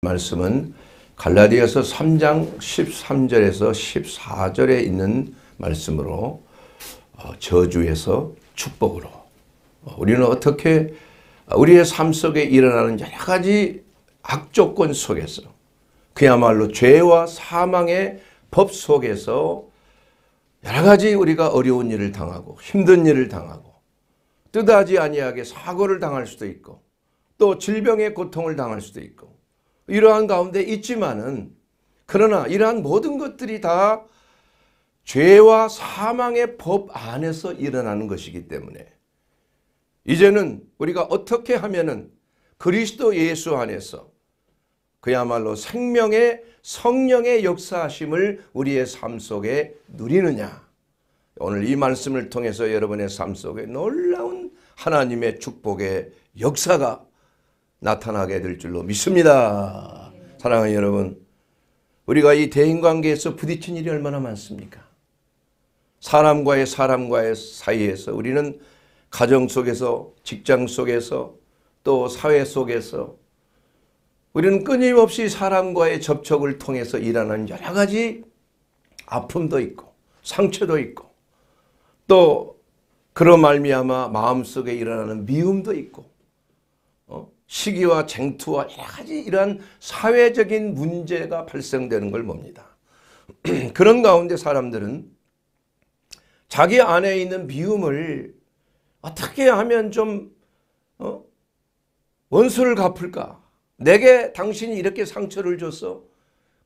말씀은 갈라디아서 3장 13절에서 14절에 있는 말씀으로 어, 저주에서 축복으로 어, 우리는 어떻게 우리의 삶 속에 일어나는 여러 가지 악조건 속에서 그야말로 죄와 사망의 법 속에서 여러 가지 우리가 어려운 일을 당하고 힘든 일을 당하고 뜻하지 아니하게 사고를 당할 수도 있고 또 질병의 고통을 당할 수도 있고 이러한 가운데 있지만은 그러나 이러한 모든 것들이 다 죄와 사망의 법 안에서 일어나는 것이기 때문에 이제는 우리가 어떻게 하면은 그리스도 예수 안에서 그야말로 생명의 성령의 역사하심을 우리의 삶 속에 누리느냐 오늘 이 말씀을 통해서 여러분의 삶 속에 놀라운 하나님의 축복의 역사가 나타나게 될 줄로 믿습니다. 사랑하는 여러분, 우리가 이 대인관계에서 부딪힌 일이 얼마나 많습니까? 사람과의 사람과의 사이에서 우리는 가정 속에서 직장 속에서 또 사회 속에서 우리는 끊임없이 사람과의 접촉을 통해서 일하는 여러 가지 아픔도 있고 상처도 있고 또 그런 말미암아 마음속에 일어나는 미움도 있고 시기와 쟁투와 여러 가지 이러한 사회적인 문제가 발생되는 걸 봅니다. 그런 가운데 사람들은 자기 안에 있는 미움을 어떻게 하면 좀 어? 원수를 갚을까? 내게 당신이 이렇게 상처를 줬어?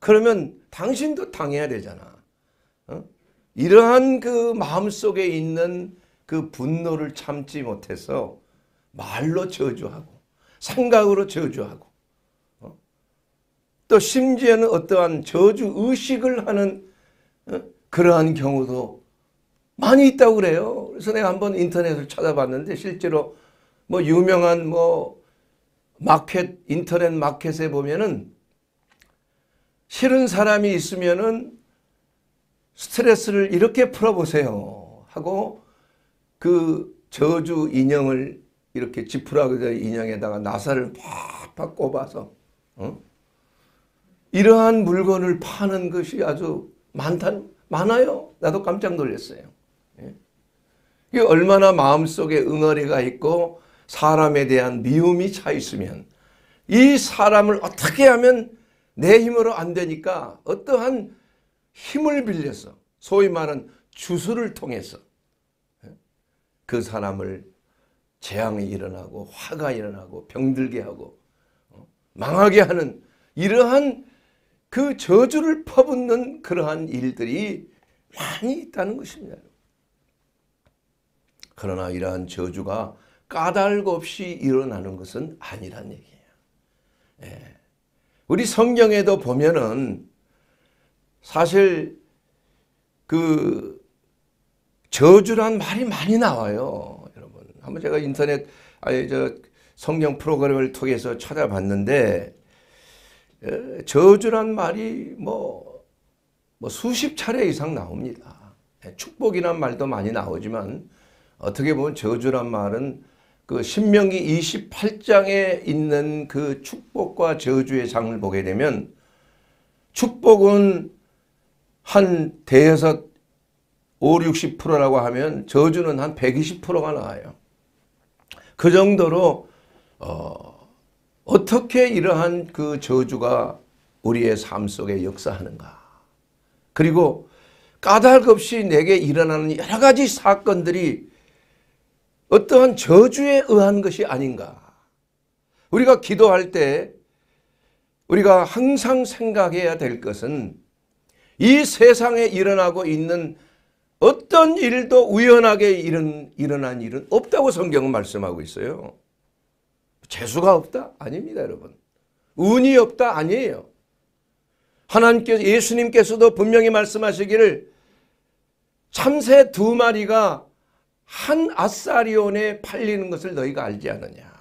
그러면 당신도 당해야 되잖아. 어? 이러한 그 마음속에 있는 그 분노를 참지 못해서 말로 저주하고 생각으로 저주하고 어? 또 심지어는 어떠한 저주 의식을 하는 어? 그러한 경우도 많이 있다고 그래요. 그래서 내가 한번 인터넷을 찾아봤는데 실제로 뭐 유명한 뭐 마켓 인터넷 마켓에 보면은 싫은 사람이 있으면은 스트레스를 이렇게 풀어보세요 하고 그 저주 인형을 이렇게 지푸라기 인형에다가 나사를 팍팍 꼽아서 어? 이러한 물건을 파는 것이 아주 많다 많아요. 나도 깜짝 놀랐어요. 예. 이게 얼마나 마음속에 응어리가 있고 사람에 대한 미움이 차 있으면 이 사람을 어떻게 하면 내 힘으로 안 되니까 어떠한 힘을 빌려서 소위 말하는 주술을 통해서 예? 그 사람을 재앙이 일어나고 화가 일어나고 병들게 하고 어, 망하게 하는 이러한 그 저주를 퍼붓는 그러한 일들이 많이 있다는 것입니다. 그러나 이러한 저주가 까닭 없이 일어나는 것은 아니란 얘기예요. 예. 우리 성경에도 보면은 사실 그 저주란 말이 많이 나와요. 한번 제가 인터넷 아니 저 성경 프로그램을 통해서 찾아봤는데 예, 저주란 말이 뭐, 뭐 수십 차례 이상 나옵니다. 예, 축복이란 말도 많이 나오지만 어떻게 보면 저주란 말은 그 신명기 28장에 있는 그 축복과 저주의 장을 보게 되면 축복은 한 대여섯 5, 60%라고 하면 저주는 한 120%가 나와요. 그 정도로 어, 어떻게 이러한 그 저주가 우리의 삶 속에 역사하는가. 그리고 까닭 없이 내게 일어나는 여러 가지 사건들이 어떠한 저주에 의한 것이 아닌가. 우리가 기도할 때 우리가 항상 생각해야 될 것은 이 세상에 일어나고 있는 어떤 일도 우연하게 일은, 일어난 일은 없다고 성경은 말씀하고 있어요. 재수가 없다? 아닙니다, 여러분. 운이 없다? 아니에요. 하나님께서, 예수님께서도 분명히 말씀하시기를 참새 두 마리가 한 아사리온에 팔리는 것을 너희가 알지 않느냐.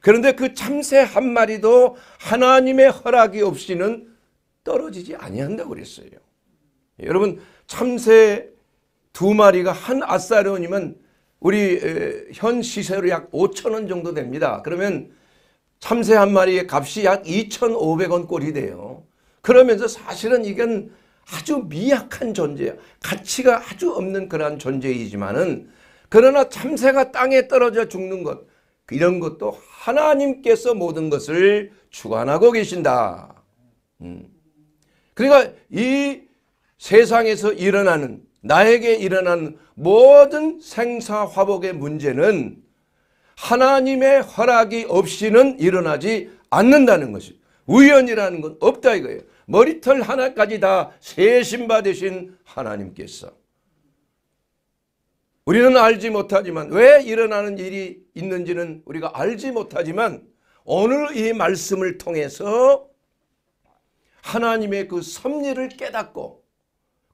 그런데 그 참새 한 마리도 하나님의 허락이 없이는 떨어지지 아니한다고 그랬어요. 여러분 참새 두 마리가 한아싸리온이면 우리 현 시세로 약 5천 원 정도 됩니다. 그러면 참새 한 마리의 값이 약 2,500원 꼴이 돼요. 그러면서 사실은 이건 아주 미약한 존재예요. 가치가 아주 없는 그러한 존재이지만은 그러나 참새가 땅에 떨어져 죽는 것 이런 것도 하나님께서 모든 것을 주관하고 계신다. 음. 그러니까 이 세상에서 일어나는 나에게 일어난 모든 생사화복의 문제는 하나님의 허락이 없이는 일어나지 않는다는 것이 우연이라는 건 없다 이거예요. 머리털 하나까지 다 세심 받으신 하나님께서 우리는 알지 못하지만 왜 일어나는 일이 있는지는 우리가 알지 못하지만 오늘 이 말씀을 통해서 하나님의 그 섭리를 깨닫고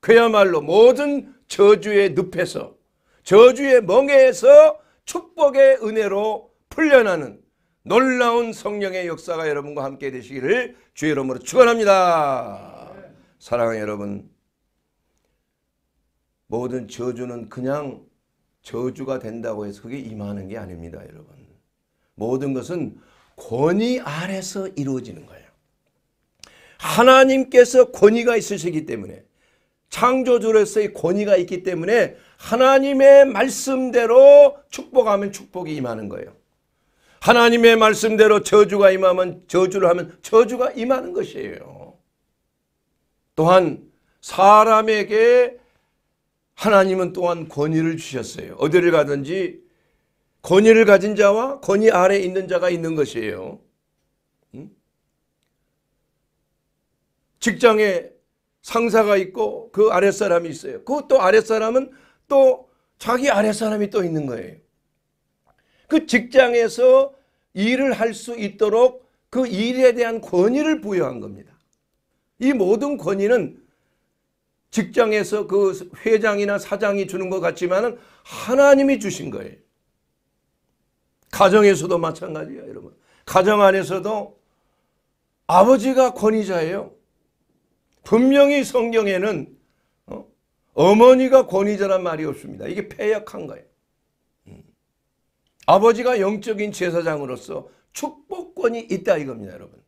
그야말로 모든 저주의 늪에서 저주의 멍에에서 축복의 은혜로 풀려나는 놀라운 성령의 역사가 여러분과 함께 되시기를 주의 이름으로 축원합니다. 사랑하는 여러분 모든 저주는 그냥 저주가 된다고 해서 그게 임하는 게 아닙니다. 여러분 모든 것은 권위 아래서 이루어지는 거예요. 하나님께서 권위가 있으시기 때문에 창조주로서의 권위가 있기 때문에 하나님의 말씀대로 축복하면 축복이 임하는 거예요. 하나님의 말씀대로 저주가 임하면 저주를 하면 저주가 임하는 것이에요. 또한 사람에게 하나님은 또한 권위를 주셨어요. 어디를 가든지 권위를 가진 자와 권위 아래 있는 자가 있는 것이에요. 직장에 상사가 있고 그 아랫사람이 있어요. 그또 아랫사람은 또 자기 아랫사람이 또 있는 거예요. 그 직장에서 일을 할 수 있도록 그 일에 대한 권위를 부여한 겁니다. 이 모든 권위는 직장에서 그 회장이나 사장이 주는 것같지만 하나님이 주신 거예요. 가정에서도 마찬가지예요, 여러분. 가정 안에서도 아버지가 권위자예요. 분명히 성경에는 어? 머니가 권위자란 말이 없습니다. 이게 폐약한 거예요. 음. 아버지가 영적인 제사장으로서 축복권이 있다 이겁니다. 여러분.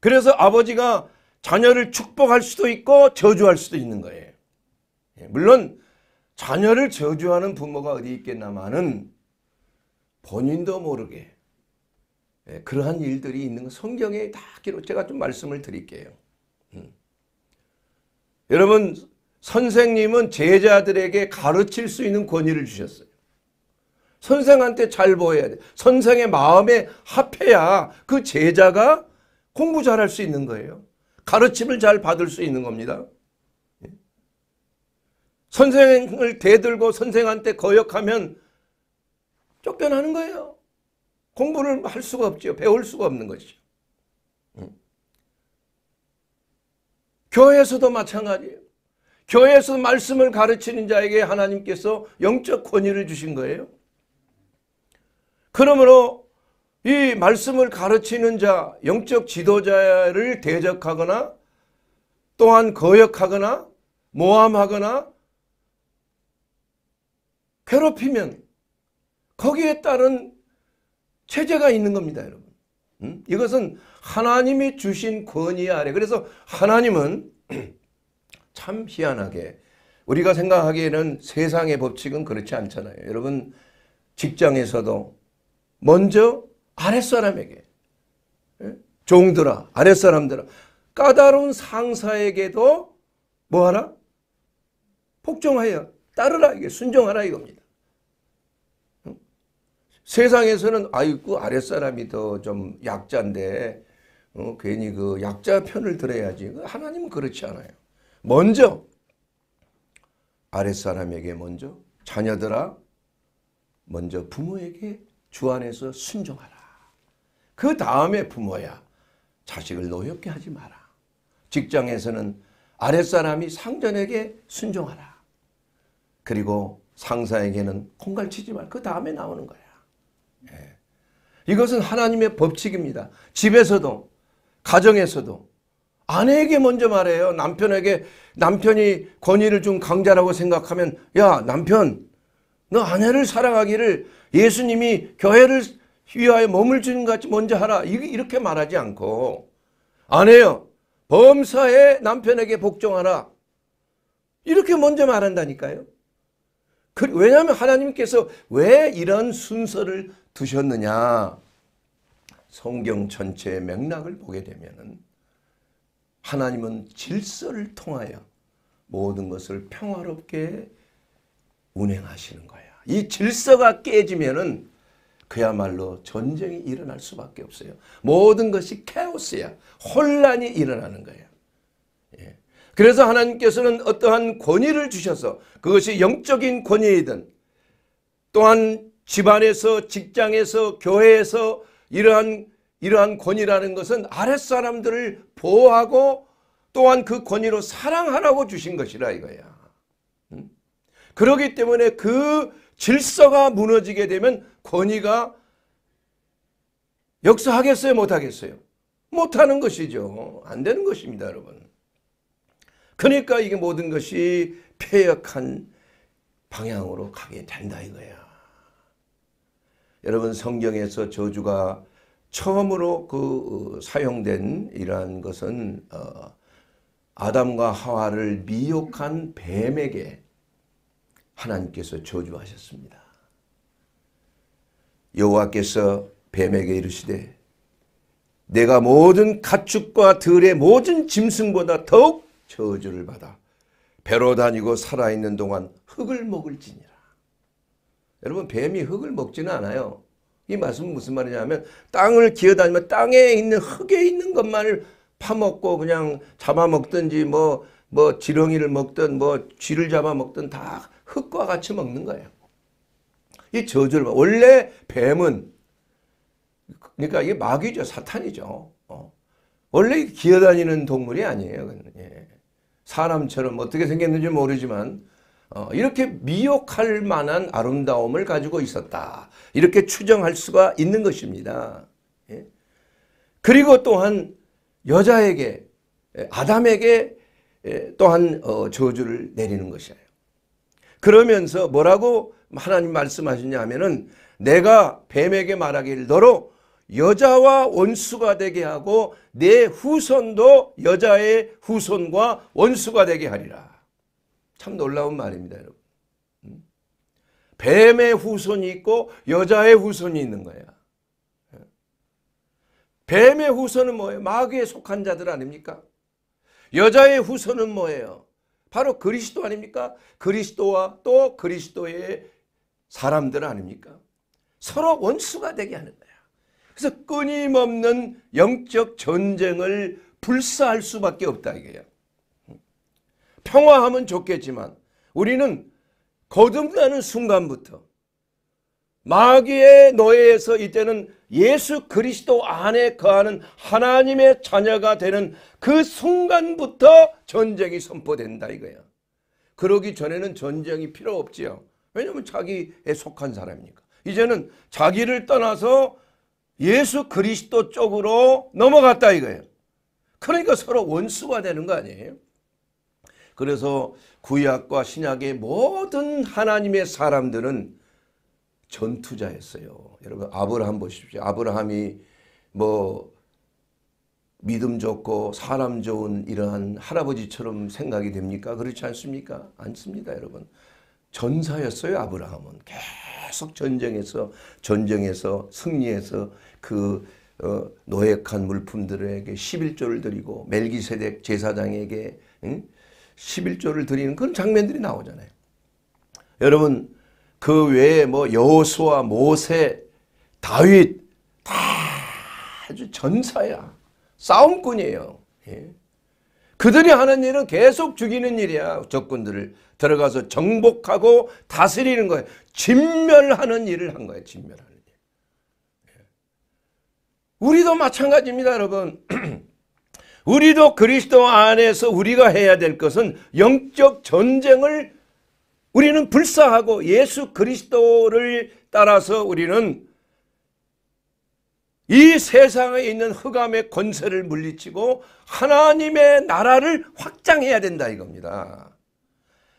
그래서 아버지가 자녀를 축복할 수도 있고 저주할 수도 있는 거예요. 예, 물론 자녀를 저주하는 부모가 어디 있겠나마는 본인도 모르게 예, 그러한 일들이 있는 성경에 다 기록 제가 좀 말씀을 드릴게요. 여러분 선생님은 제자들에게 가르칠 수 있는 권위를 주셨어요. 선생한테 잘 보여야 돼. 선생의 마음에 합해야 그 제자가 공부 잘할 수 있는 거예요. 가르침을 잘 받을 수 있는 겁니다. 예. 선생을 대들고 선생한테 거역하면 쫓겨나는 거예요. 공부를 할 수가 없지 배울 수가 없는 것이죠. 교회에서도 마찬가지예요. 교회에서 말씀을 가르치는 자에게 하나님께서 영적 권위를 주신 거예요. 그러므로 이 말씀을 가르치는 자, 영적 지도자를 대적하거나 또한 거역하거나 모함하거나 괴롭히면 거기에 따른 체제가 있는 겁니다, 여러분. 이것은 하나님이 주신 권위 아래 그래서 하나님은 참 희한하게 우리가 생각하기에는 세상의 법칙은 그렇지 않잖아요. 여러분 직장에서도 먼저 아랫사람에게 종들아 아랫사람들아 까다로운 상사에게도 뭐하라? 복종하여 따르라 이게 순종하라 이겁니다. 세상에서는 아이고 그 아랫사람이 더 좀 약자인데 어, 괜히 그 약자 편을 들어야지. 그 하나님은 그렇지 않아요. 먼저 아랫사람에게 먼저 자녀들아 먼저 부모에게 주 안에서 순종하라. 그 다음에 부모야 자식을 노엽게 하지 마라. 직장에서는 아랫사람이 상전에게 순종하라. 그리고 상사에게는 콩갈치지 말. 그 다음에 나오는 거야. 예. 이것은 하나님의 법칙입니다. 집에서도 가정에서도 아내에게 먼저 말해요. 남편에게 남편이 권위를 준 강자라고 생각하면 야 남편 너 아내를 사랑하기를 예수님이 교회를 위하여 몸을 주는 것 같이 먼저 하라. 이렇게 말하지 않고 아내요 범사에 남편에게 복종하라. 이렇게 먼저 말한다니까요. 그, 왜냐하면 하나님께서 왜 이런 순서를 두셨느냐. 성경 전체의 맥락을 보게 되면 하나님은 질서를 통하여 모든 것을 평화롭게 운행하시는 거야. 이 질서가 깨지면은 그야말로 전쟁이 일어날 수밖에 없어요. 모든 것이 케오스야. 혼란이 일어나는 거야. 그래서 하나님께서는 어떠한 권위를 주셔서 그것이 영적인 권위이든 또한 집안에서 직장에서 교회에서 이러한 이러한 권위라는 것은 아랫사람들을 보호하고 또한 그 권위로 사랑하라고 주신 것이라 이거야. 그러기 때문에 그 질서가 무너지게 되면 권위가 역사하겠어요? 못하겠어요? 못하는 것이죠. 안 되는 것입니다, 여러분. 그러니까 이게 모든 것이 폐역한 방향으로 가게 된다 이거야. 여러분 성경에서 저주가 처음으로 그 어, 사용된 이러한 것은 어, 아담과 하와를 미혹한 뱀에게 하나님께서 저주하셨습니다. 여호와께서 뱀에게 이르시되 내가 모든 가축과 들의 모든 짐승보다 더욱 저주를 받아 배로 다니고 살아있는 동안 흙을 먹을지니라. 여러분 뱀이 흙을 먹지는 않아요. 이 말씀은 무슨 말이냐면 땅을 기어다니면 땅에 있는 흙에 있는 것만을 파먹고 그냥 잡아먹든지 뭐뭐 뭐 지렁이를 먹든 뭐 쥐를 잡아먹든 다 흙과 같이 먹는 거예요. 이 저주를 원래 뱀은 그러니까 이게 마귀죠 사탄이죠. 어. 원래 기어다니는 동물이 아니에요. 예. 사람처럼 어떻게 생겼는지 모르지만 어, 이렇게 미혹할 만한 아름다움을 가지고 있었다. 이렇게 추정할 수가 있는 것입니다. 예? 그리고 또한 여자에게 예, 아담에게 예, 또한 어, 저주를 내리는 것이에요. 그러면서 뭐라고 하나님 말씀하시냐 하면은 내가 뱀에게 말하길 너로 여자와 원수가 되게 하고 내 후손도 여자의 후손과 원수가 되게 하리라. 참 놀라운 말입니다, 여러분. 음? 뱀의 후손이 있고 여자의 후손이 있는 거야. 뱀의 후손은 뭐예요? 마귀에 속한 자들 아닙니까? 여자의 후손은 뭐예요? 바로 그리스도 아닙니까? 그리스도와 또 그리스도의 사람들 아닙니까? 서로 원수가 되게 하는 거예요. 그래서 끊임없는 영적 전쟁을 불사할 수밖에 없다 이게요. 평화하면 좋겠지만 우리는 거듭나는 순간부터 마귀의 노예에서 이때는 예수 그리스도 안에 거하는 하나님의 자녀가 되는 그 순간부터 전쟁이 선포된다 이거야. 그러기 전에는 전쟁이 필요 없지요. 왜냐하면 자기에 속한 사람이니까. 이제는 자기를 떠나서 예수 그리스도 쪽으로 넘어갔다 이거예요. 그러니까 서로 원수가 되는 거 아니에요? 그래서 구약과 신약의 모든 하나님의 사람들은 전투자였어요. 여러분 아브라함 보십시오. 아브라함이 뭐 믿음 좋고 사람 좋은 이러한 할아버지처럼 생각이 됩니까? 그렇지 않습니까? 않습니다 여러분. 전사였어요 아브라함은. 계속 전쟁에서 전쟁에서 승리해서 그 어, 노획한 물품들에게 11조를 드리고 멜기세덱 제사장에게 응? 11조를 드리는 그런 장면들이 나오잖아요. 여러분 그 외에 뭐 여호수아, 모세, 다윗 다 아주 전사야. 싸움꾼이에요. 예? 그들이 하는 일은 계속 죽이는 일이야. 적군들을 들어가서 정복하고 다스리는 거예요. 진멸하는 일을 한 거예요. 진멸 우리도 마찬가지입니다, 여러분. 우리도 그리스도 안에서 우리가 해야 될 것은 영적 전쟁을 우리는 불사하고 예수 그리스도를 따라서 우리는 이 세상에 있는 흑암의 권세를 물리치고 하나님의 나라를 확장해야 된다 이겁니다.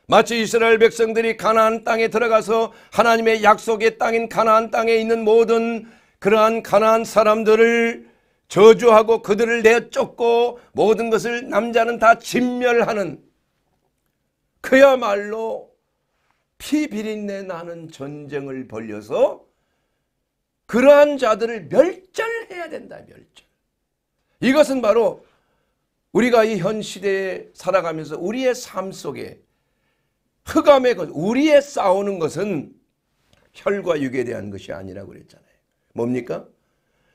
마치 이스라엘 백성들이 가나안 땅에 들어가서 하나님의 약속의 땅인 가나안 땅에 있는 모든 그러한 가난한 사람들을 저주하고 그들을 내쫓고 모든 것을 남자는 다 진멸하는 그야말로 피비린내 나는 전쟁을 벌려서 그러한 자들을 멸절해야 된다 멸절 이것은 바로 우리가 이 현 시대에 살아가면서 우리의 삶 속에 흑암의 것 우리의 싸우는 것은 혈과 육에 대한 것이 아니라고 그랬잖아요 뭡니까?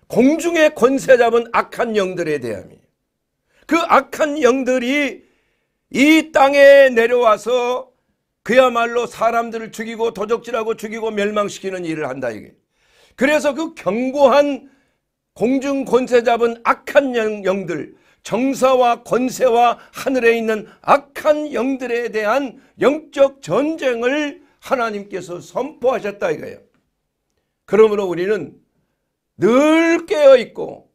공중의 권세 잡은 악한 영들에 대함이에요. 그 악한 영들이 이 땅에 내려와서 그야말로 사람들을 죽이고 도적질하고 죽이고 멸망시키는 일을 한다 이게. 그래서 그 견고한 공중 권세 잡은 악한 영, 들 정사와 권세와 하늘에 있는 악한 영들에 대한 영적 전쟁을 하나님께서 선포하셨다 이거예요. 그러므로 우리는 늘 깨어 있고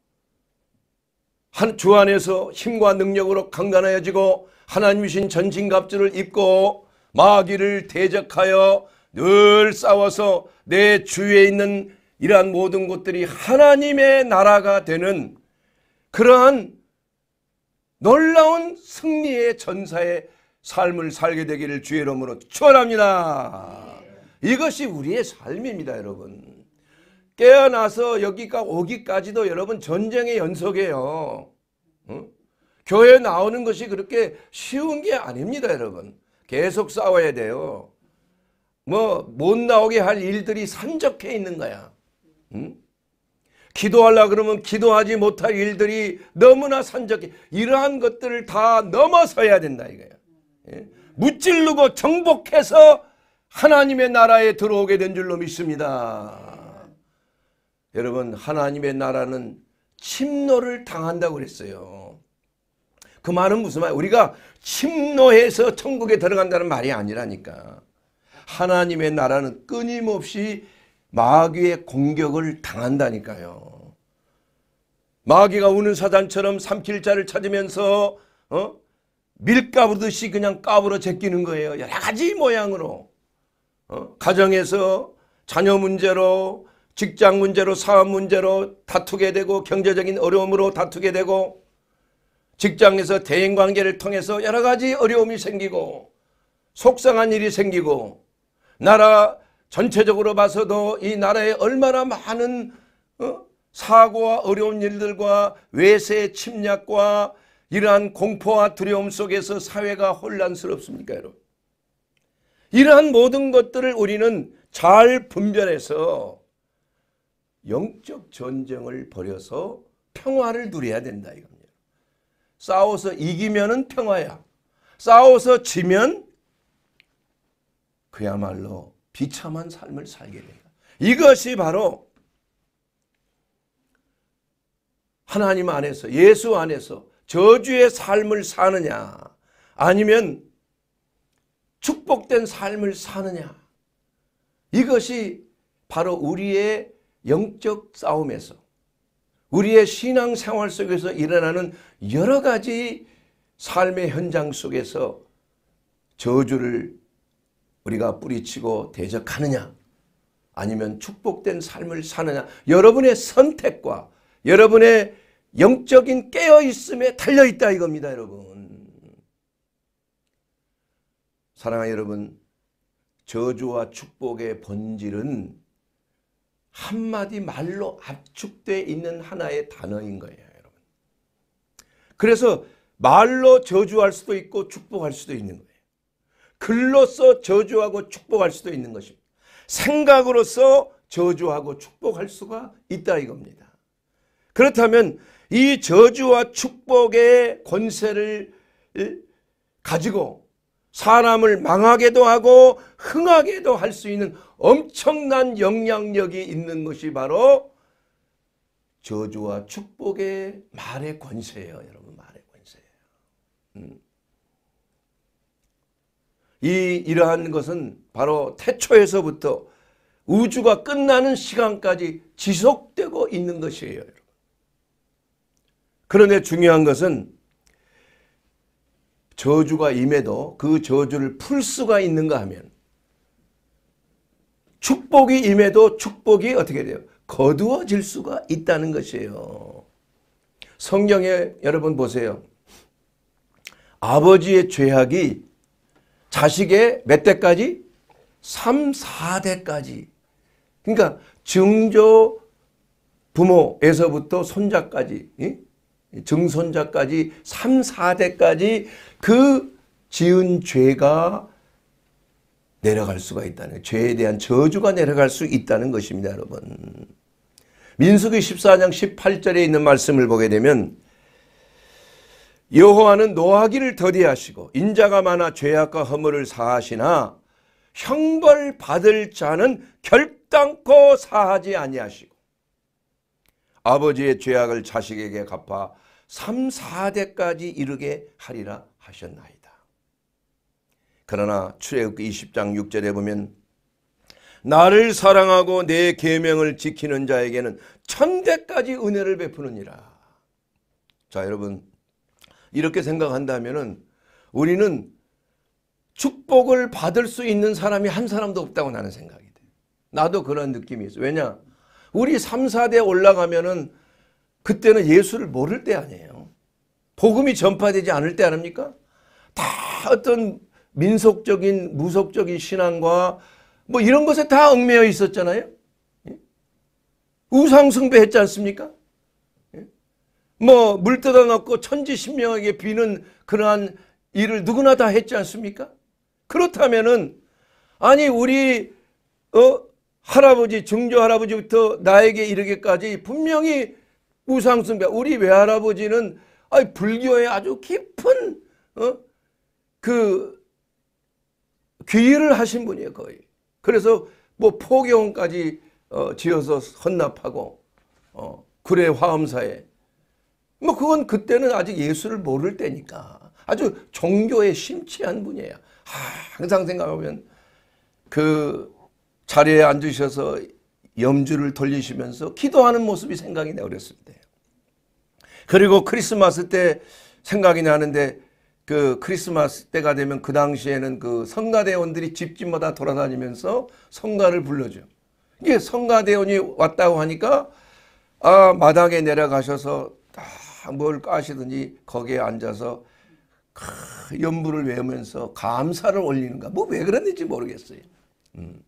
한 주 안에서 힘과 능력으로 강단하여지고 하나님이신 전진갑주를 입고 마귀를 대적하여 늘 싸워서 내 주위에 있는 이러한 모든 것들이 하나님의 나라가 되는 그러한 놀라운 승리의 전사의 삶을 살게 되기를 주의 이름으로 축원합니다. 이것이 우리의 삶입니다, 여러분. 깨어나서 여기까지 오기까지도 여러분 전쟁의 연속이에요. 응? 교회 나오는 것이 그렇게 쉬운 게 아닙니다, 여러분. 계속 싸워야 돼요. 뭐, 못 나오게 할 일들이 산적해 있는 거야. 응? 기도하려 그러면 기도하지 못할 일들이 너무나 산적해. 이러한 것들을 다 넘어서야 된다, 이거야. 예? 무찔르고 정복해서 하나님의 나라에 들어오게 된 줄로 믿습니다. 여러분 하나님의 나라는 침노를 당한다고 그랬어요. 그 말은 무슨 말? 우리가 침노해서 천국에 들어간다는 말이 아니라니까. 하나님의 나라는 끊임없이 마귀의 공격을 당한다니까요. 마귀가 우는 사단처럼 삼킬자를 찾으면서 어? 밀가부듯이 그냥 까불어 제끼는 거예요. 여러 가지 모양으로. 어? 가정에서 자녀 문제로 직장 문제로 사업 문제로 다투게 되고 경제적인 어려움으로 다투게 되고 직장에서 대인관계를 통해서 여러 가지 어려움이 생기고 속상한 일이 생기고 나라 전체적으로 봐서도 이 나라에 얼마나 많은 어? 사고와 어려운 일들과 외세 침략과 이러한 공포와 두려움 속에서 사회가 혼란스럽습니까 여러분. 이러한 모든 것들을 우리는 잘 분별해서 영적 전쟁을 벌여서 평화를 누려야 된다 이겁니다. 싸워서 이기면은 평화야. 싸워서 지면 그야말로 비참한 삶을 살게 된다. 이것이 바로 하나님 안에서 예수 안에서 저주의 삶을 사느냐 아니면 축복된 삶을 사느냐 이것이 바로 우리의 영적 싸움에서 우리의 신앙 생활 속에서 일어나는 여러 가지 삶의 현장 속에서 저주를 우리가 뿌리치고 대적하느냐 아니면 축복된 삶을 사느냐 여러분의 선택과 여러분의 영적인 깨어있음에 달려있다 이겁니다 여러분 사랑하는 여러분 저주와 축복의 본질은 한마디 말로 압축되어 있는 하나의 단어인 거예요. 여러분. 그래서 말로 저주할 수도 있고 축복할 수도 있는 거예요. 글로서 저주하고 축복할 수도 있는 것입니다. 생각으로서 저주하고 축복할 수가 있다 이겁니다. 그렇다면 이 저주와 축복의 권세를 가지고 사람을 망하게도 하고 흥하게도 할 수 있는 엄청난 영향력이 있는 것이 바로 저주와 축복의 말의 권세예요. 여러분 말의 권세예요. 음. 이 이러한 것은 바로 태초에서부터 우주가 끝나는 시간까지 지속되고 있는 것이에요. 여러분. 그런데 중요한 것은 저주가 임해도 그 저주를 풀 수가 있는가 하면 축복이 임해도 축복이 어떻게 돼요? 거두어질 수가 있다는 것이에요. 성경에 여러분 보세요. 아버지의 죄악이 자식의 몇 대까지? 3, 4대까지. 그러니까 증조 부모에서부터 손자까지 증손자까지 3, 4대까지 그 지은 죄가 내려갈 수가 있다는 죄에 대한 저주가 내려갈 수 있다는 것입니다. 여러분. 민수기 14장 18절에 있는 말씀을 보게 되면 여호와는 노하기를 더디하시고 인자가 많아 죄악과 허물을 사하시나 형벌받을 자는 결단코 사하지 아니하시고 아버지의 죄악을 자식에게 갚아 3, 4대까지 이르게 하리라 하셨나이다. 그러나 출애굽기 20장 6절에 보면 나를 사랑하고 내 계명을 지키는 자에게는 천대까지 은혜를 베푸느니라. 자 여러분 이렇게 생각한다면 우리는 축복을 받을 수 있는 사람이 한 사람도 없다고 나는 생각이 돼요. 나도 그런 느낌이 있어요. 왜냐? 우리 3, 4대 올라가면은 그때는 예수를 모를 때 아니에요. 복음이 전파되지 않을 때 아닙니까? 다 어떤 민속적인 무속적인 신앙과 뭐 이런 것에 다 얽매여 있었잖아요. 예? 우상 숭배했지 않습니까? 예? 뭐물 뜯어 넣고 천지신명하게 비는 그러한 일을 누구나 다 했지 않습니까? 그렇다면은 아니 우리 어 할아버지 증조 할아버지부터 나에게 이르기까지 분명히 우상숭배. 우리 외할아버지는 아니, 불교에 아주 깊은 어? 그 귀의를 하신 분이에요 거의. 그래서 뭐 포경까지 어, 지어서 헌납하고 어, 구례 화엄사에 뭐 그건 그때는 아직 예수를 모를 때니까 아주 종교에 심취한 분이에요. 아, 항상 생각하면 그 자리에 앉으셔서 염주를 돌리시면서 기도하는 모습이 생각이 나 어렸을 때. 그리고 크리스마스 때 생각이 나는데 그 크리스마스 때가 되면 그 당시에는 그 성가대원들이 집집마다 돌아다니면서 성가를 불러줘. 이게 성가대원이 왔다고 하니까 아 마당에 내려가셔서 뭘 까시든지 거기에 앉아서 크, 연부를 외우면서 감사를 올리는가. 뭐 왜 그랬는지 모르겠어요. 음.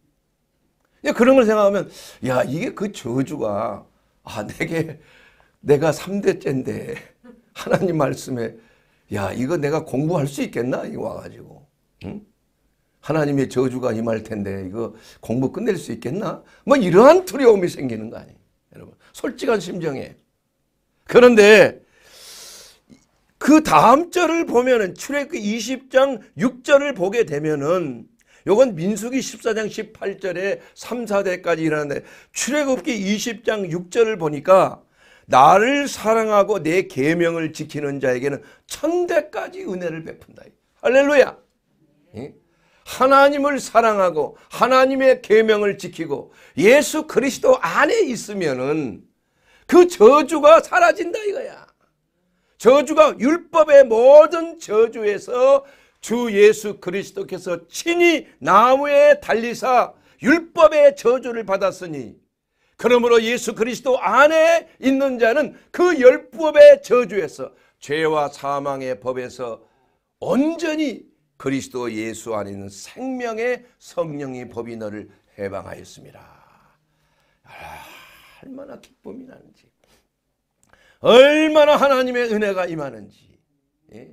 그런 걸 생각하면 야 이게 그 저주가 아 내게 내가 3대째인데 하나님 말씀에 야 이거 내가 공부할 수 있겠나 이거 와가지고 응? 하나님의 저주가 임할 텐데 이거 공부 끝낼 수 있겠나 뭐 이러한 두려움이 생기는 거 아니에요 여러분 솔직한 심정에 그런데 그 다음 절을 보면은 출애굽 기 20장 6절을 보게 되면은 요건 민수기 14장 18절에 3, 4대까지 일하는데 출애굽기 20장 6절을 보니까 나를 사랑하고 내 계명을 지키는 자에게는 천대까지 은혜를 베푼다. 할렐루야. 예? 하나님을 사랑하고 하나님의 계명을 지키고 예수 그리스도 안에 있으면은 그 저주가 사라진다 이거야. 저주가 율법의 모든 저주에서 주 예수 그리스도께서 친히 나무에 달리사 율법의 저주를 받았으니 그러므로 예수 그리스도 안에 있는 자는 그열법의 저주에서 죄와 사망의 법에서 온전히 그리스도 예수 안에 있는 생명의 성령의 법이 너를 해방하였습니다. 아, 얼마나 기쁨이 나는지 얼마나 하나님의 은혜가 임하는지 예?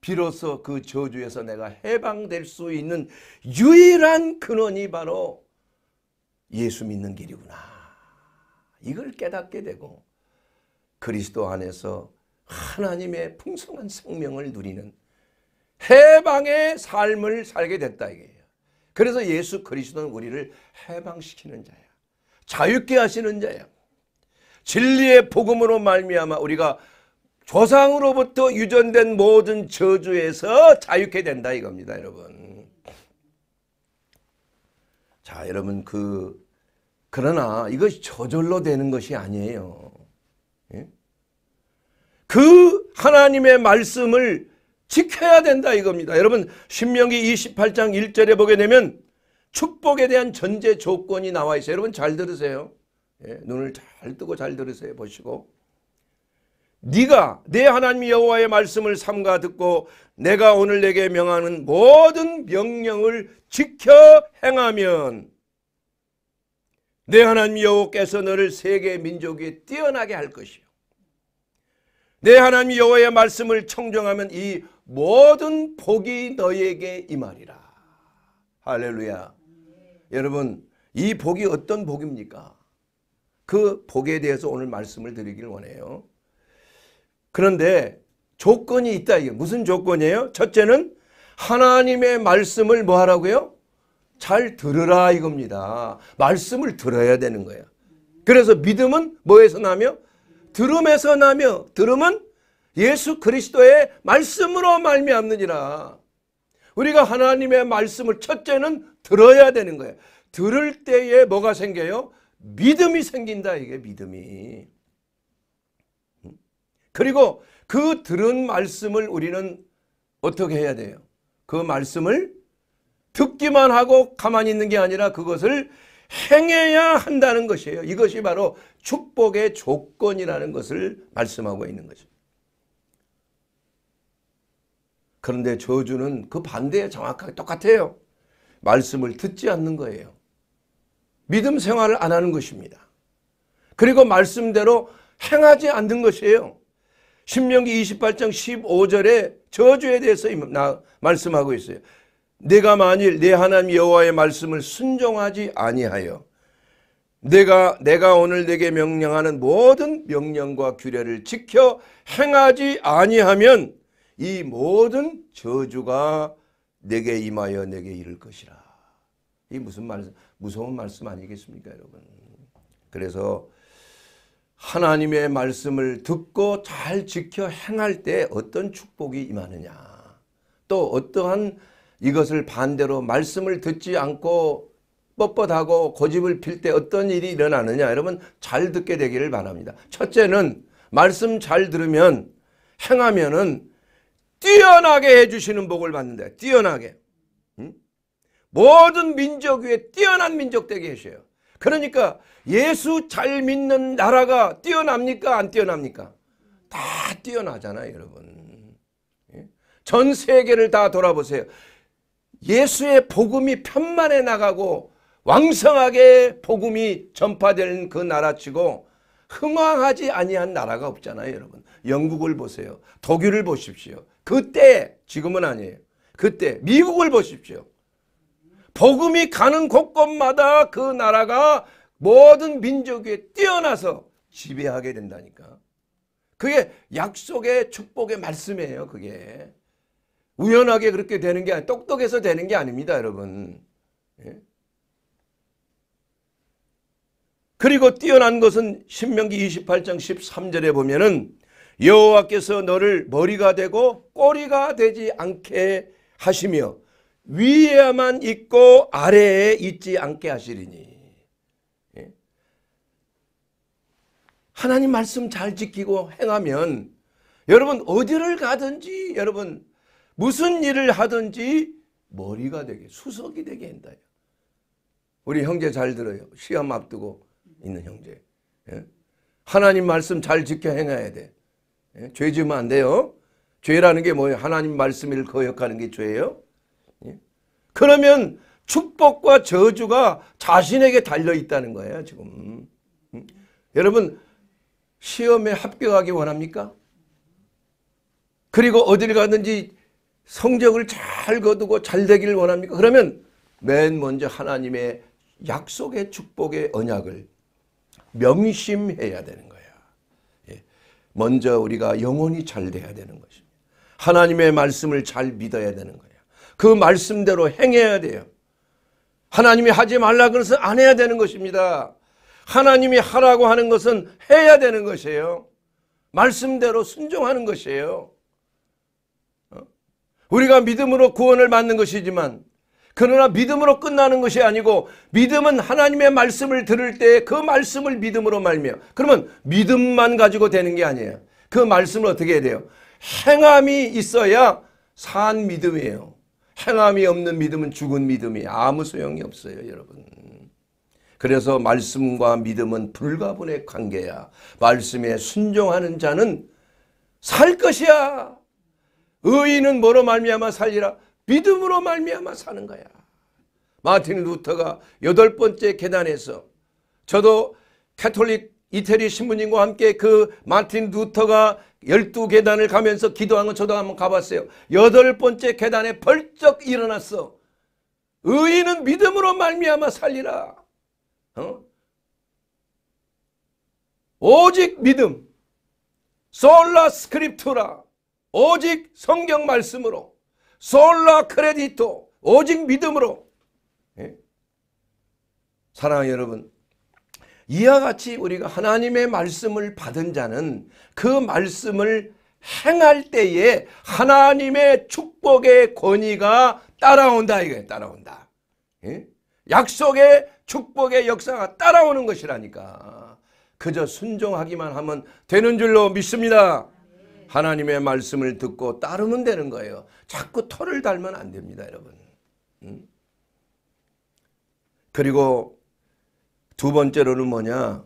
비로소 그 저주에서 내가 해방될 수 있는 유일한 근원이 바로 예수 믿는 길이구나. 이걸 깨닫게 되고 그리스도 안에서 하나님의 풍성한 생명을 누리는 해방의 삶을 살게 됐다 이게요. 그래서 예수 그리스도는 우리를 해방시키는 자야. 자유케 하시는 자야. 진리의 복음으로 말미암아 우리가 조상으로부터 유전된 모든 저주에서 자유케 된다 이겁니다, 여러분. 자, 여러분 그 그러나 이것이 저절로 되는 것이 아니에요. 예? 그 하나님의 말씀을 지켜야 된다 이겁니다. 여러분 신명기 28장 1절에 보게 되면 축복에 대한 전제 조건이 나와 있어요. 여러분 잘 들으세요. 예, 눈을 잘 뜨고 잘 들으세요. 보시고 네가 내 하나님 여호와의 말씀을 삼가 듣고 내가 오늘 내게 명하는 모든 명령을 지켜 행하면 내 하나님 여호께서 너를 세계 민족이 뛰어나게 할 것이요. 내 하나님 여호와의 말씀을 청정하면 이 모든 복이 너에게 임하리라. 할렐루야. 여러분 이 복이 어떤 복입니까? 그 복에 대해서 오늘 말씀을 드리길 원해요. 그런데 조건이 있다 이게 무슨 조건이에요? 첫째는 하나님의 말씀을 뭐하라고요? 잘 들으라 이겁니다. 말씀을 들어야 되는 거예요. 그래서 믿음은 뭐에서 나며? 들음에서 나며 들음은 예수 그리스도의 말씀으로 말미암느니라. 우리가 하나님의 말씀을 첫째는 들어야 되는 거예요. 들을 때에 뭐가 생겨요? 믿음이 생긴다 이게 믿음이. 음. 그리고 그 들은 말씀을 우리는 어떻게 해야 돼요? 그 말씀을 듣기만 하고 가만히 있는 게 아니라 그것을 행해야 한다는 것이에요. 이것이 바로 축복의 조건이라는 것을 말씀하고 있는 거죠. 그런데 저주는 그 반대에 정확하게 똑같아요. 말씀을 듣지 않는 거예요. 믿음 생활을 안 하는 것입니다. 그리고 말씀대로 행하지 않는 것이에요. 신명기 28장 15절에 저주에 대해서 말씀하고 있어요. 내가 만일 내 하나님 여호와의 말씀을 순종하지 아니하여 내가 내가 오늘 내게 명령하는 모든 명령과 규례를 지켜 행하지 아니하면 이 모든 저주가 내게 임하여 내게 이를 것이라. 이 무슨 말 무서운 말씀 아니겠습니까, 여러분? 그래서 하나님의 말씀을 듣고 잘 지켜 행할 때 어떤 축복이 임하느냐. 또 어떠한 이것을 반대로 말씀을 듣지 않고 뻣뻣하고 고집을 필 때 어떤 일이 일어나느냐 여러분 잘 듣게 되기를 바랍니다. 첫째는 말씀 잘 들으면 행하면은 뛰어나게 해주시는 복을 받는데 뛰어나게 모든 민족 위에 뛰어난 민족 되게 계셔요. 그러니까 예수 잘 믿는 나라가 뛰어납니까 안 뛰어납니까? 다 뛰어나잖아요 여러분. 예? 전 세계를 다 돌아보세요. 예수의 복음이 편만에 나가고 왕성하게 복음이 전파된그 나라치고 흥황하지 아니한 나라가 없잖아요 여러분 영국을 보세요 독일을 보십시오 그때 지금은 아니에요 그때 미국을 보십시오 복음이 가는 곳곳마다 그 나라가 모든 민족에 뛰어나서 지배하게 된다니까 그게 약속의 축복의 말씀이에요 그게 우연하게 그렇게 되는 게 아니 똑똑해서 되는 게 아닙니다 여러분. 예? 그리고 뛰어난 것은 신명기 28장 13절에 보면은 여호와께서 너를 머리가 되고 꼬리가 되지 않게 하시며 위에만 있고 아래에 있지 않게 하시리니 예? 하나님 말씀 잘 지키고 행하면 여러분 어디를 가든지 여러분 무슨 일을 하든지 머리가 되게 수석이 되게 한다. 우리 형제 잘 들어요. 시험 앞두고 있는 형제. 예? 하나님 말씀 잘 지켜 행해야 돼. 예? 죄 지으면 안 돼요. 죄라는 게 뭐예요? 하나님 말씀을 거역하는 게 죄예요. 예? 그러면 축복과 저주가 자신에게 달려 있다는 거예요. 지금. 음? 여러분 시험에 합격하기 원합니까? 그리고 어딜 가든지 성적을 잘 거두고 잘 되기를 원합니까? 그러면 맨 먼저 하나님의 약속의 축복의 언약을 명심해야 되는 거야. 예. 먼저 우리가 영혼이 잘 돼야 되는 것입니다. 하나님의 말씀을 잘 믿어야 되는 거야. 그 말씀대로 행해야 돼요. 하나님이 하지 말라 그래서 안 해야 되는 것입니다. 하나님이 하라고 하는 것은 해야 되는 것이에요. 말씀대로 순종하는 것이에요. 우리가 믿음으로 구원을 받는 것이지만 그러나 믿음으로 끝나는 것이 아니고 믿음은 하나님의 말씀을 들을 때 그 말씀을 믿음으로 말며 그러면 믿음만 가지고 되는 게 아니에요. 그 말씀을 어떻게 해야 돼요? 행함이 있어야 산 믿음이에요. 행함이 없는 믿음은 죽은 믿음이 아무 소용이 없어요 여러분. 그래서 말씀과 믿음은 불가분의 관계야. 말씀에 순종하는 자는 살 것이야. 의인은 뭐로 말미암아 살리라 믿음으로 말미암아 사는 거야. 마틴 루터가 여덟 번째 계단에서 저도 캐톨릭 이태리 신부님과 함께 그 마틴 루터가 열두 계단을 가면서 기도한 거 저도 한번 가봤어요. 여덟 번째 계단에 벌쩍 일어났어. 의인은 믿음으로 말미암아 살리라. 어? 오직 믿음. 솔라 스크립투라. 오직 성경 말씀으로 솔라 크레디토 오직 믿음으로 예? 사랑하는 여러분 이와 같이 우리가 하나님의 말씀을 받은 자는 그 말씀을 행할 때에 하나님의 축복의 권위가 따라온다 이거예요 따라온다 예? 약속의 축복의 역사가 따라오는 것이라니까 그저 순종하기만 하면 되는 줄로 믿습니다 하나님의 말씀을 듣고 따르면 되는 거예요. 자꾸 털을 달면 안 됩니다, 여러분. 그리고 두 번째로는 뭐냐?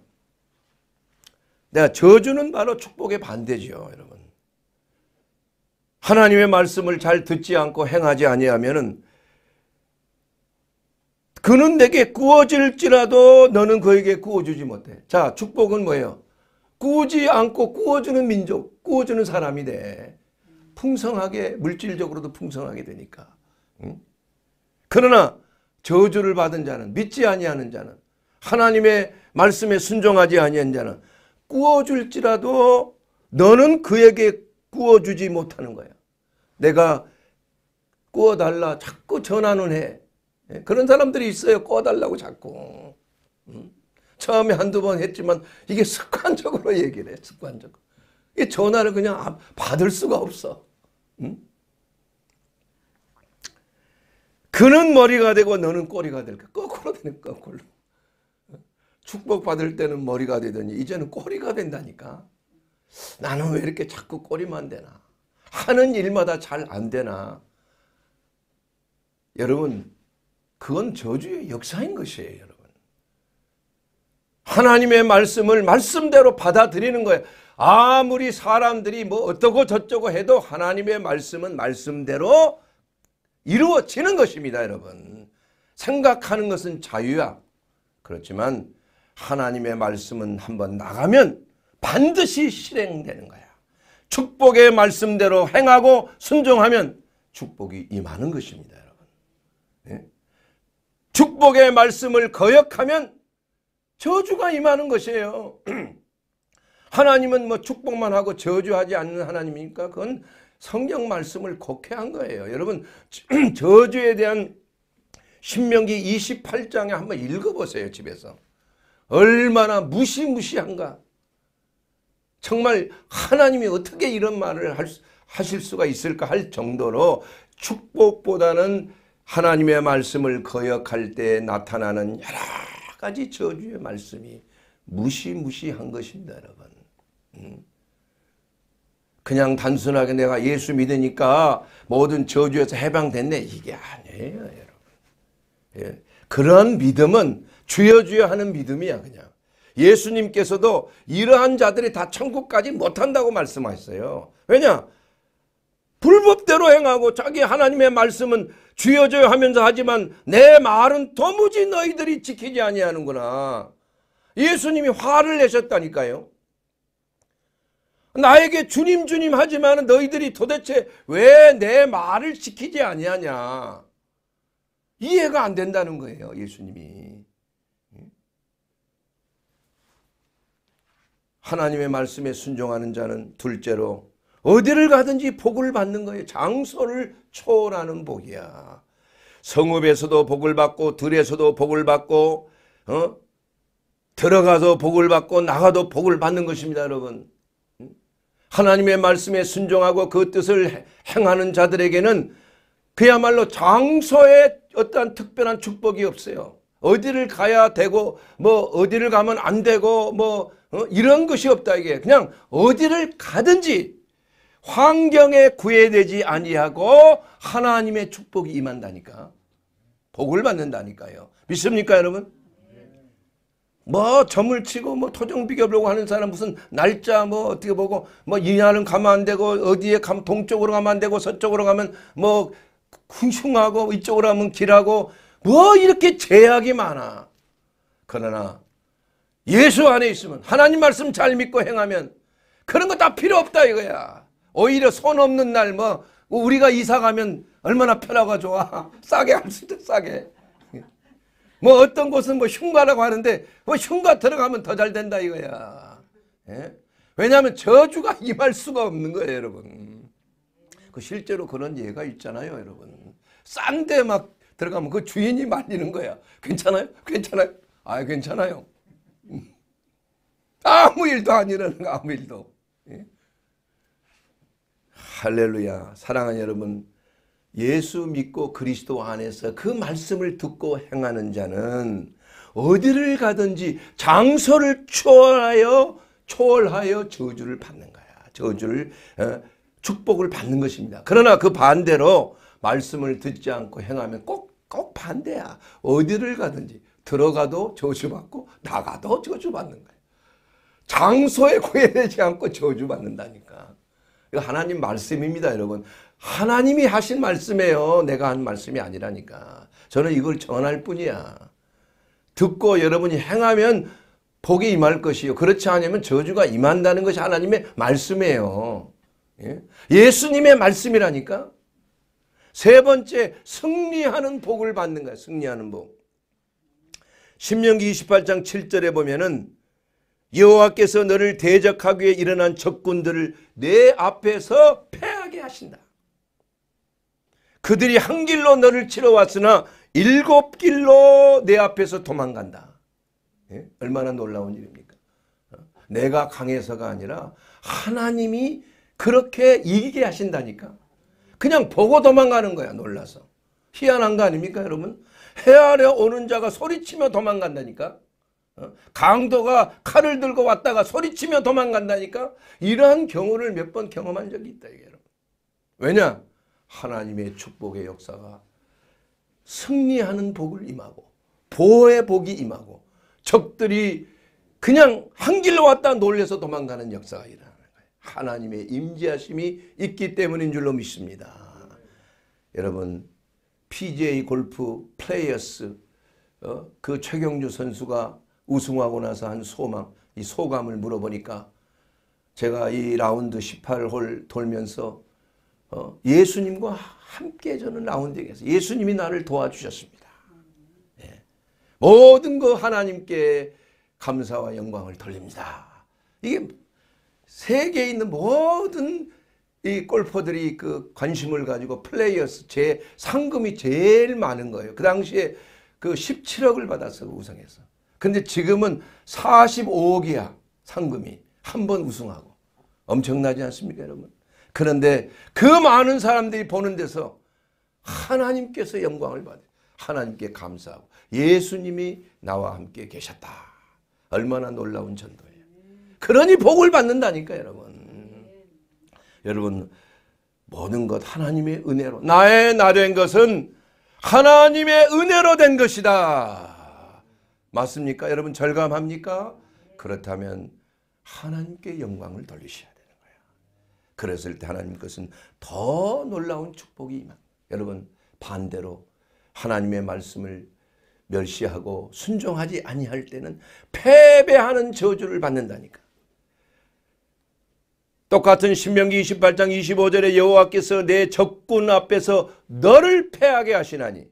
내가 저주는 바로 축복의 반대죠, 여러분. 하나님의 말씀을 잘 듣지 않고 행하지 아니하면은 그는 내게 구워질지라도 너는 그에게 구워주지 못해. 자, 축복은 뭐예요? 꾸지 않고 꾸어주는 민족, 꾸어주는 사람이 돼. 풍성하게 물질적으로도 풍성하게 되니까. 응? 그러나 저주를 받은 자는 믿지 아니하는 자는 하나님의 말씀에 순종하지 아니한 자는 꾸어줄지라도 너는 그에게 꾸어주지 못하는 거야. 내가 꾸어달라 자꾸 전화는 해. 예? 그런 사람들이 있어요. 꾸어달라고 자꾸. 응? 처음에 한두 번 했지만 이게 습관적으로 얘기를 해. 습관적으로. 이 전화를 그냥 아, 받을 수가 없어. 응? 그는 머리가 되고 너는 꼬리가 될까? 거꾸로 되는 거꾸로. 축복받을 때는 머리가 되더니 이제는 꼬리가 된다니까. 나는 왜 이렇게 자꾸 꼬리만 되나? 하는 일마다 잘 안 되나? 여러분 그건 저주의 역사인 것이에요. 여러분. 하나님의 말씀을 말씀대로 받아들이는 거예요. 아무리 사람들이 뭐 어떠고 저쩌고 해도 하나님의 말씀은 말씀대로 이루어지는 것입니다, 여러분. 생각하는 것은 자유야. 그렇지만 하나님의 말씀은 한번 나가면 반드시 실행되는 거야. 축복의 말씀대로 행하고 순종하면 축복이 임하는 것입니다, 여러분. 네? 축복의 말씀을 거역하면 저주가 임하는 것이에요. 하나님은 뭐 축복만 하고 저주하지 않는 하나님이니까 그건 성경 말씀을 곡해한 거예요. 여러분 저주에 대한 신명기 28장에 한번 읽어보세요. 집에서. 얼마나 무시무시한가. 정말 하나님이 어떻게 이런 말을 할, 하실 수가 있을까 할 정도로 축복보다는 하나님의 말씀을 거역할 때 나타나는 여러 까지 저주의 말씀이 무시무시한 것입니다, 여러분. 음. 그냥 단순하게 내가 예수 믿으니까 모든 저주에서 해방됐네. 이게 아니에요, 여러분. 예. 그런 믿음은 주여 주여 하는 믿음이야, 그냥. 예수님께서도 이러한 자들이 다 천국까지 못한다고 말씀하셨어요. 왜냐? 불법대로 행하고 자기 하나님의 말씀은 주여주요 하면서 하지만 내 말은 도무지 너희들이 지키지 아니하는구나. 예수님이 화를 내셨다니까요. 나에게 주님 주님 하지만 너희들이 도대체 왜 내 말을 지키지 아니하냐. 이해가 안 된다는 거예요. 예수님이. 하나님의 말씀에 순종하는 자는 둘째로 어디를 가든지 복을 받는 거예요. 장소를 초월하는 복이야. 성읍에서도 복을 받고 들에서도 복을 받고 어? 들어가서 복을 받고 나가도 복을 받는 것입니다 여러분. 하나님의 말씀에 순종하고 그 뜻을 행하는 자들에게는 그야말로 장소에 어떠한 특별한 축복이 없어요. 어디를 가야 되고 뭐 어디를 가면 안 되고 뭐 어? 이런 것이 없다 이게 그냥 어디를 가든지 환경에 구애되지 아니하고 하나님의 축복이 임한다니까. 복을 받는다니까요. 믿습니까 여러분? 뭐 점을 치고 뭐 토종 비교보고 하는 사람 무슨 날짜 뭐 어떻게 보고 뭐 이날은 가면 안 되고 어디에 감 동쪽으로 가면 안 되고 서쪽으로 가면 뭐 흉흉하고 이쪽으로 가면 길하고 뭐 이렇게 제약이 많아. 그러나 예수 안에 있으면 하나님 말씀 잘 믿고 행하면 그런 거 다 필요 없다 이거야. 오히려 손 없는 날뭐 뭐 우리가 이사 가면 얼마나 편하고 좋아. 싸게 할수 있다 싸게. 뭐 어떤 곳은 뭐 흉가라고 하는데 뭐 흉가 들어가면 더 잘 된다 이거야. 예? 왜냐하면 저주가 임할 수가 없는 거예요 여러분. 그 실제로 그런 예가 있잖아요 여러분. 싼데 막 들어가면 그 주인이 말리는 거야. 괜찮아요? 괜찮아요? 아 괜찮아요. 음. 아무 일도 아니라는 거 아무 일도. 할렐루야. 사랑하는 여러분, 예수 믿고 그리스도 안에서 그 말씀을 듣고 행하는 자는 어디를 가든지 장소를 초월하여 초월하여 저주를 받는 거야. 저주를 어, 축복을 받는 것입니다. 그러나 그 반대로 말씀을 듣지 않고 행하면 꼭 꼭 반대야. 어디를 가든지 들어가도 저주받고 나가도 저주받는 거야. 장소에 구애되지 않고 저주받는다니까. 이거 하나님 말씀입니다, 여러분. 하나님이 하신 말씀이에요. 내가 한 말씀이 아니라니까. 저는 이걸 전할 뿐이야. 듣고 여러분이 행하면 복이 임할 것이요. 그렇지 않으면 저주가 임한다는 것이 하나님의 말씀이에요. 예? 수님의 말씀이라니까. 세 번째, 승리하는 복을 받는 거야. 승리하는 복. 신명기 28장 7절에 보면은 여호와께서 너를 대적하기 위해 일어난 적군들을 내 앞에서 패하게 하신다. 그들이 한 길로 너를 치러 왔으나 일곱 길로 내 앞에서 도망간다. 예? 얼마나 놀라운 일입니까? 어? 내가 강해서가 아니라 하나님이 그렇게 이기게 하신다니까. 그냥 보고 도망가는 거야 놀라서. 희한한 거 아닙니까 여러분? 헤아려 오는 자가 소리치며 도망간다니까. 어? 강도가 칼을 들고 왔다가 소리치며 도망간다니까 이러한 경우를 몇 번 경험한 적이 있다 여러분. 왜냐? 하나님의 축복의 역사가 승리하는 복을 임하고 보호의 복이 임하고 적들이 그냥 한 길로 왔다 놀래서 도망가는 역사가 일어나는 거예요. 하나님의 임재하심이 있기 때문인 줄로 믿습니다. 여러분 PGA 골프 플레이어스 어? 그 최경주 선수가 우승하고 나서 한 소망, 이 소감을 물어보니까 제가 이 라운드 18홀 돌면서 어, 예수님과 함께 저는 라운딩에서 예수님이 나를 도와주셨습니다. 예. 모든 거 하나님께 감사와 영광을 돌립니다. 이게 세계에 있는 모든 이 골퍼들이 그 관심을 가지고 플레이어스 제 상금이 제일 많은 거예요. 그 당시에 그 17억을 받았어 우승해서. 근데 지금은 45억이야 상금이 한 번 우승하고 엄청나지 않습니까 여러분? 그런데 그 많은 사람들이 보는 데서 하나님께서 영광을 받아 하나님께 감사하고 예수님이 나와 함께 계셨다. 얼마나 놀라운 전도예요. 그러니 복을 받는다니까 여러분. 여러분 모든 것 하나님의 은혜로 나의 나된 것은 하나님의 은혜로 된 것이다. 맞습니까? 여러분 절감합니까? 그렇다면 하나님께 영광을 돌리셔야 돼요. 그랬을 때 하나님 것은 더 놀라운 축복이 임합 여러분 반대로 하나님의 말씀을 멸시하고 순종하지 아니할 때는 패배하는 저주를 받는다니까. 똑같은 신명기 28장 25절에 여호와께서 내 적군 앞에서 너를 패하게 하시나니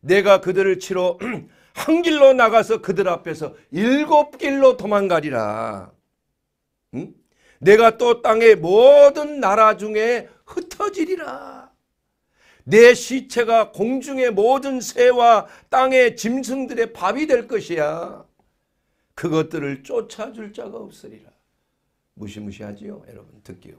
내가 그들을 치러 한 길로 나가서 그들 앞에서 일곱 길로 도망가리라. 응? 내가 또 땅의 모든 나라 중에 흩어지리라. 내 시체가 공중의 모든 새와 땅의 짐승들의 밥이 될 것이야. 그것들을 쫓아줄 자가 없으리라. 무시무시하지요, 여러분 듣기요.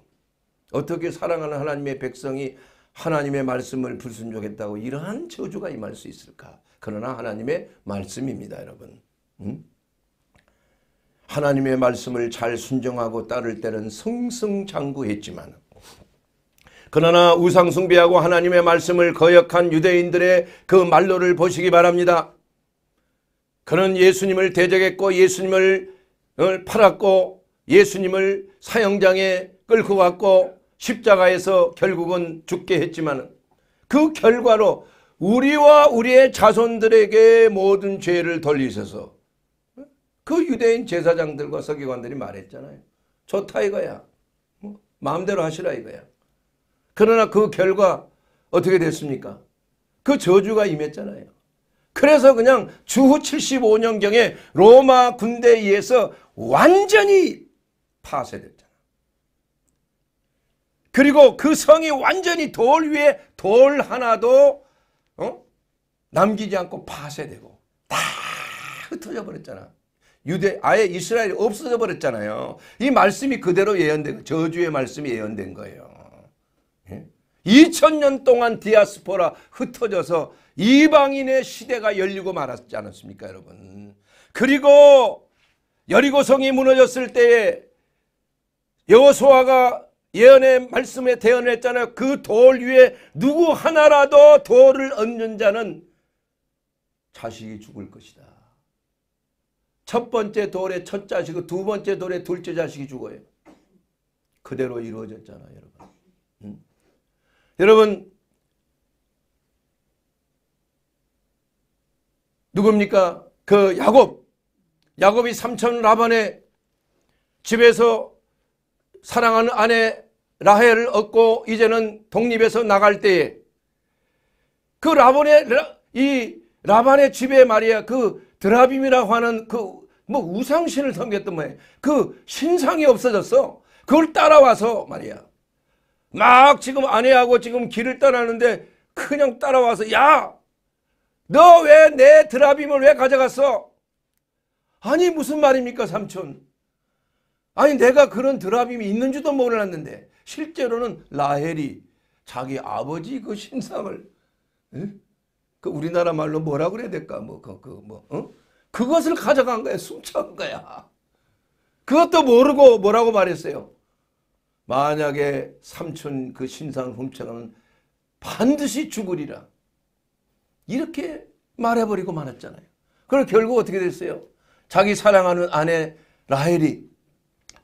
어떻게 사랑하는 하나님의 백성이 하나님의 말씀을 불순종했다고 이러한 저주가 임할 수 있을까? 그러나 하나님의 말씀입니다, 여러분. 음? 하나님의 말씀을 잘 순종하고 따를 때는 승승장구했지만 그러나 우상 숭배하고 하나님의 말씀을 거역한 유대인들의 그 말로를 보시기 바랍니다. 그는 예수님을 대적했고 예수님을 어, 팔았고 예수님을 사형장에 끌고 갔고 십자가에서 결국은 죽게 했지만 그 결과로 우리와 우리의 자손들에게 모든 죄를 돌리셔서 그 유대인 제사장들과 서기관들이 말했잖아요. 좋다 이거야. 뭐, 마음대로 하시라 이거야. 그러나 그 결과 어떻게 됐습니까? 그 저주가 임했잖아요. 그래서 그냥 주후 75년경에 로마 군대에 의해서 완전히 파쇄됐잖아. 그리고 그 성이 완전히 돌 위에 돌 하나도 남기지 않고 파쇄되고 다 흩어져 버렸잖아. 유대 아예 이스라엘이 없어져 버렸잖아요. 이 말씀이 그대로 예언된 저주의 말씀이 예언된 거예요. 2000년 예? 동안 디아스포라 흩어져서 이방인의 시대가 열리고 말았지 않았습니까, 여러분? 그리고 여리고성이 무너졌을 때에 여호수아가 예언의 말씀에 대언했잖아요. 그 돌 위에 누구 하나라도 돌을 얹는 자는 자식이 죽을 것이다. 첫 번째 돌에 첫 자식은 두 번째 돌에 둘째 자식이 죽어요. 그대로 이루어졌잖아요. 여러분. 응? 음. 여러분 누굽니까? 그 야곱. 야곱이 삼촌 라반의 집에서 사랑하는 아내 라헬을 얻고 이제는 독립해서 나갈 때에 그 라반의 이 라반의 집에 말이야 그 드라빔이라고 하는 그 뭐 우상신을 섬겼던 뭐예요. 그 신상이 없어졌어. 그걸 따라와서 말이야. 막 지금 아내하고 지금 길을 떠나는데 그냥 따라와서 야! 너 왜 내 드라빔을 왜 가져갔어? 아니 무슨 말입니까 삼촌? 아니 내가 그런 드라빔이 있는지도 몰랐는데 실제로는 라헬이 자기 아버지 그 신상을 에? 그 우리나라 말로 뭐라 그래야 될까? 뭐, 그, 그, 뭐, 어? 그것을 가져간 거야. 숨쳐간 거야. 그것도 모르고 뭐라고 말했어요? 만약에 삼촌 그신상 훔쳐가면 반드시 죽으리라. 이렇게 말해버리고 말았잖아요. 그럼 결국 어떻게 됐어요? 자기 사랑하는 아내 라헬이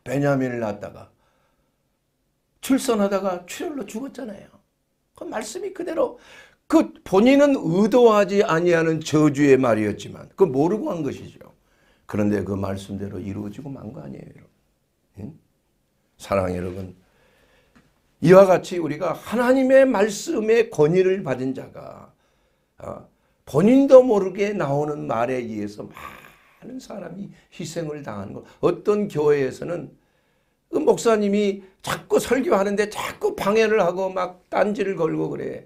베냐민을 낳았다가 출산하다가 출혈로 죽었잖아요. 그 말씀이 그대로 그 본인은 의도하지 아니하는 저주의 말이었지만 그 모르고 한 것이죠. 그런데 그 말씀대로 이루어지고 만 거 아니에요. 응? 사랑 여러분 이와 같이 우리가 하나님의 말씀의 권위를 받은 자가 어, 본인도 모르게 나오는 말에 의해서 많은 사람이 희생을 당하는 것 어떤 교회에서는 그 목사님이 자꾸 설교하는데 자꾸 방해를 하고 막 딴지를 걸고 그래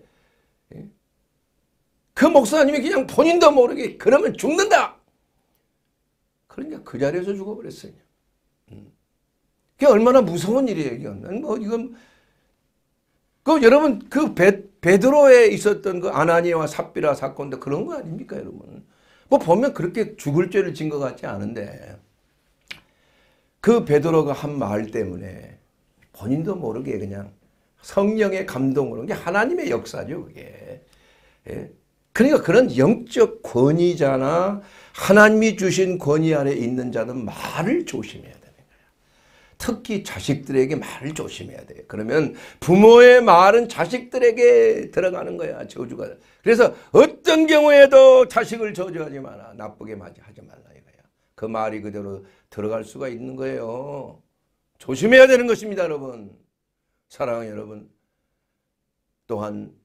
그 목사님이 그냥 본인도 모르게 그러면 죽는다. 그러니까 그 자리에서 죽어버렸어요. 음. 그게 얼마나 무서운 일이에요. 뭐 이건 그 여러분 그 배, 베드로에 있었던 그 아나니와 삽비라 사건도 그런 거 아닙니까 여러분? 뭐 보면 그렇게 죽을 죄를 진것 같지 않은데 그 베드로가 한 말 때문에 본인도 모르게 그냥 성령의 감동으로 이게 하나님의 역사죠 그게. 예? 그러니까 그런 영적 권위자나 하나님이 주신 권위 안에 있는 자는 말을 조심해야 되는 거예요. 특히 자식들에게 말을 조심해야 돼요. 그러면 부모의 말은 자식들에게 들어가는 거야. 저주가. 그래서 어떤 경우에도 자식을 저주하지 마라. 나쁘게 하지 말라 이거야. 그 말이 그대로 들어갈 수가 있는 거예요. 조심해야 되는 것입니다, 여러분. 사랑하는 여러분. 또한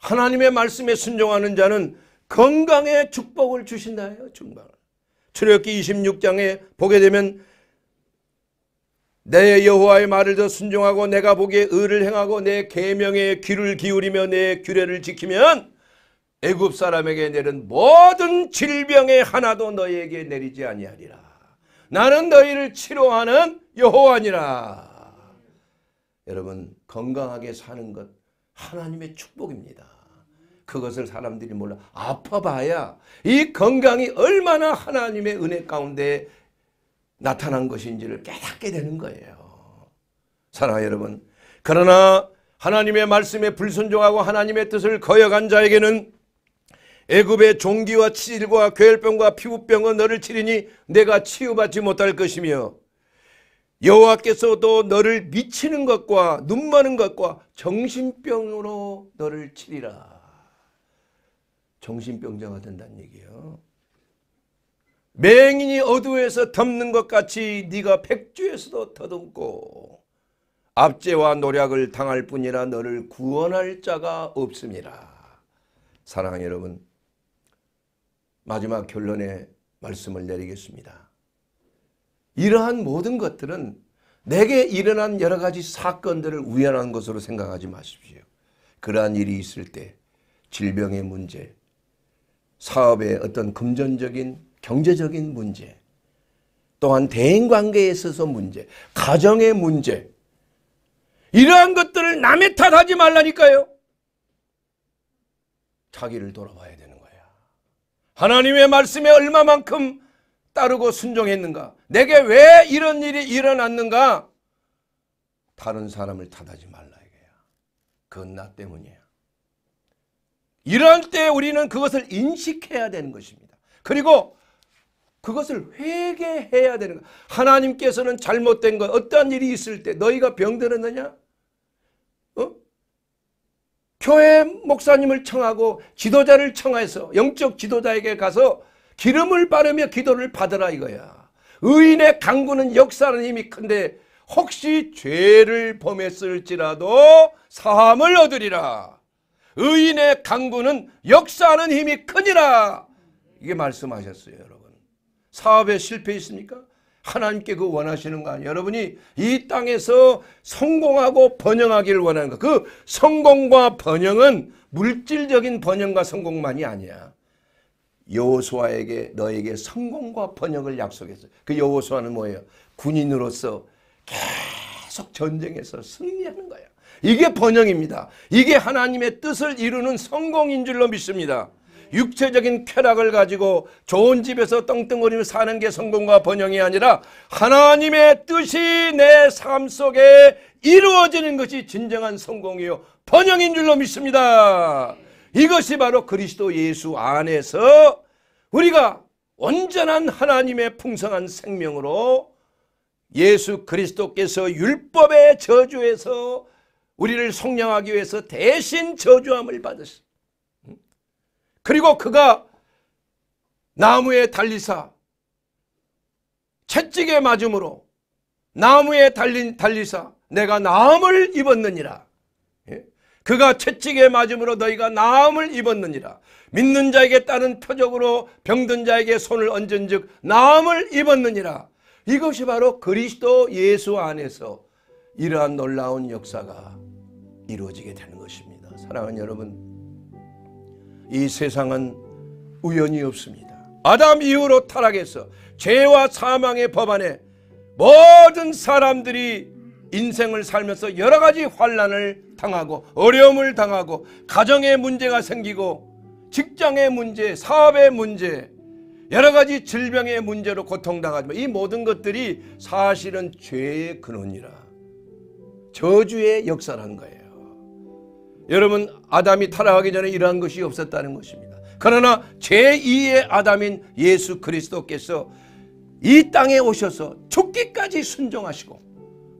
하나님의 말씀에 순종하는 자는 건강에 축복을 주신다 해요. 중방 출애굽기 26장에 보게 되면 내 여호와의 말을 더 순종하고 내가 보기에 의를 행하고 내 계명에 귀를 기울이며 내 규례를 지키면 애굽 사람에게 내린 모든 질병의 하나도 너희에게 내리지 아니하리라. 나는 너희를 치료하는 여호와니라. 여러분 건강하게 사는 것 하나님의 축복입니다. 그것을 사람들이 몰라 아파봐야 이 건강이 얼마나 하나님의 은혜 가운데 나타난 것인지를 깨닫게 되는 거예요. 사랑하 여러분 그러나 하나님의 말씀에 불순종하고 하나님의 뜻을 거역한 자에게는 애굽의 종기와 치질과 괴혈병과 피부병은 너를 치리니 내가 치유받지 못할 것이며 여호와께서도 너를 미치는 것과 눈 마는 것과 정신병으로 너를 치리라. 정신병자가 된다는 얘기예요. 맹인이 어두에서 덮는 것 같이 네가 백주에서도 더듬고 압제와 노력을 당할 뿐이라 너를 구원할 자가 없습니다. 사랑하는 여러분 마지막 결론의 말씀을 내리겠습니다. 이러한 모든 것들은 내게 일어난 여러 가지 사건들을 우연한 것으로 생각하지 마십시오. 그러한 일이 있을 때 질병의 문제, 사업의 어떤 금전적인 경제적인 문제 또한 대인관계에 있어서 문제 가정의 문제 이러한 것들을 남의 탓하지 말라니까요. 자기를 돌아봐야 되는 거야. 하나님의 말씀에 얼마만큼 따르고 순종했는가? 내게 왜 이런 일이 일어났는가? 다른 사람을 탓하지 말라 이거야. 그건 나 때문이야. 이러한 때 우리는 그것을 인식해야 되는 것입니다. 그리고 그것을 회개해야 되는 것. 하나님께서는 잘못된 것, 어떠 일이 있을 때 너희가 병들었느냐? 어? 교회 목사님을 청하고 지도자를 청해서 영적 지도자에게 가서 기름을 바르며 기도를 받으라 이거야. 의인의 강구는 역사는 이미 큰데 혹시 죄를 범했을지라도 사함을 얻으리라. 의인의 강구는 역사하는 힘이 크니라. 이게 말씀하셨어요, 여러분. 사업에 실패 있습니까? 하나님께 그 원하시는 거 아니에요. 여러분이 이 땅에서 성공하고 번영하기를 원하는 거. 그 성공과 번영은 물질적인 번영과 성공만이 아니야. 여호수아에게 너에게 성공과 번영을 약속했어요. 그 여호수아는 뭐예요? 군인으로서 계속 전쟁에서 승리하는 거야. 이게 번영입니다. 이게 하나님의 뜻을 이루는 성공인 줄로 믿습니다. 육체적인 쾌락을 가지고 좋은 집에서 떵떵거리며 사는 게 성공과 번영이 아니라 하나님의 뜻이 내 삶 속에 이루어지는 것이 진정한 성공이요 번영인 줄로 믿습니다. 이것이 바로 그리스도 예수 안에서 우리가 온전한 하나님의 풍성한 생명으로 예수 그리스도께서 율법의 저주에서 우리를 성량하기 위해서 대신 저주함을 받으시. 그리고 그가 나무에 달리사 채찍에 맞음으로 나무에 달린 달리사 내가 나음을 입었느니라. 예? 그가 채찍에 맞음으로 너희가 나음을 입었느니라. 믿는 자에게 따른 표적으로 병든 자에게 손을 얹은 즉 나음을 입었느니라. 이것이 바로 그리스도 예수 안에서 이러한 놀라운 역사가 이루어지게 되는 것입니다. 사랑하는 여러분, 이 세상은 우연이 없습니다. 아담 이후로 타락해서 죄와 사망의 법 안에 모든 사람들이 인생을 살면서 여러 가지 환란을 당하고 어려움을 당하고 가정에 문제가 생기고 직장의 문제, 사업의 문제, 여러 가지 질병의 문제로 고통당하지만 이 모든 것들이 사실은 죄의 근원이라 저주의 역사라는 거예요. 여러분 아담이 타락하기 전에 이러한 것이 없었다는 것입니다. 그러나 제2의 아담인 예수 그리스도께서 이 땅에 오셔서 죽기까지 순종하시고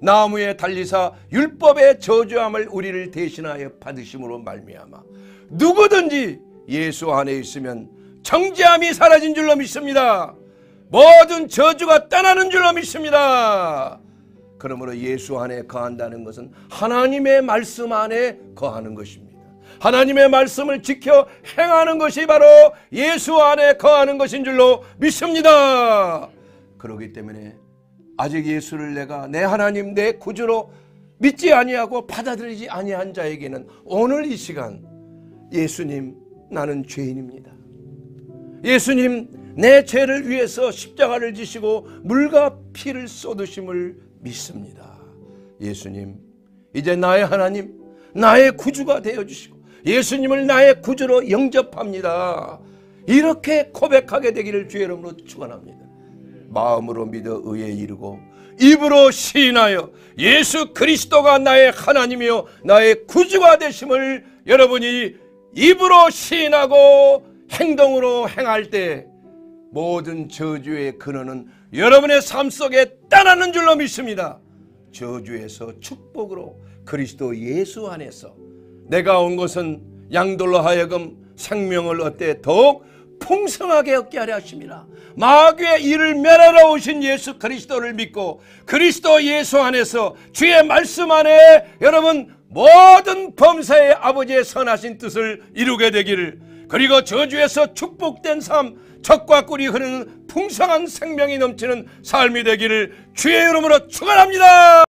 나무에 달리사 율법의 저주함을 우리를 대신하여 받으심으로 말미암아 누구든지 예수 안에 있으면 정죄함이 사라진 줄로 믿습니다. 모든 저주가 떠나는 줄로 믿습니다. 그러므로 예수 안에 거한다는 것은 하나님의 말씀 안에 거하는 것입니다. 하나님의 말씀을 지켜 행하는 것이 바로 예수 안에 거하는 것인 줄로 믿습니다. 그러기 때문에 아직 예수를 내가 내 하나님 내 구주로 믿지 아니하고 받아들이지 아니한 자에게는 오늘 이 시간 예수님 나는 죄인입니다. 예수님 내 죄를 위해서 십자가를 지시고 물과 피를 쏟으심을 믿습니다. 예수님, 이제 나의 하나님, 나의 구주가 되어 주시고 예수님을 나의 구주로 영접합니다. 이렇게 고백하게 되기를 주의 이름으로 축원합니다. 마음으로 믿어 의에 이르고 입으로 시인하여 예수 그리스도가 나의 하나님이요 나의 구주가 되심을 여러분이 입으로 시인하고 행동으로 행할 때 모든 저주의 근원은 여러분의 삶 속에 있다라는 줄로 믿습니다. 저주에서 축복으로 그리스도 예수 안에서 내가 온 것은 양돌로 하여금 생명을 얻되 더욱 풍성하게 얻게 하려 하십니다. 마귀의 일을 멸하러 오신 예수 그리스도를 믿고 그리스도 예수 안에서 주의 말씀 안에 여러분 모든 범사의 아버지의 선하신 뜻을 이루게 되기를 그리고 저주에서 축복된 삶 적과 꿀이 흐르는 풍성한 생명이 넘치는 삶이 되기를 주의 이름으로 축원합니다.